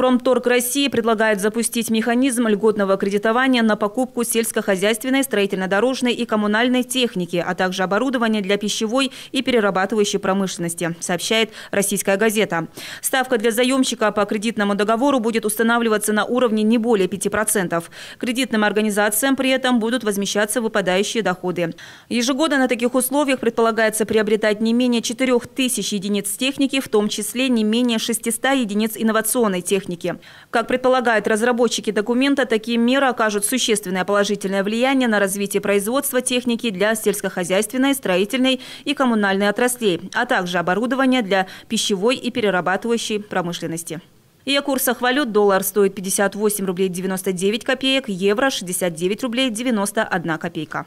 Промторг России предлагает запустить механизм льготного кредитования на покупку сельскохозяйственной, строительно-дорожной и коммунальной техники, а также оборудования для пищевой и перерабатывающей промышленности, сообщает «Российская газета». Ставка для заемщика по кредитному договору будет устанавливаться на уровне не более 5%. Кредитным организациям при этом будут возмещаться выпадающие доходы. Ежегодно на таких условиях предполагается приобретать не менее 4000 единиц техники, в том числе не менее 600 единиц инновационной техники техники. Как предполагают разработчики документа, такие меры окажут существенное положительное влияние на развитие производства техники для сельскохозяйственной, строительной и коммунальной отраслей, а также оборудования для пищевой и перерабатывающей промышленности. И о курсах валют доллар стоит 58 рублей 99 копеек, евро 69 рублей 91 копейка.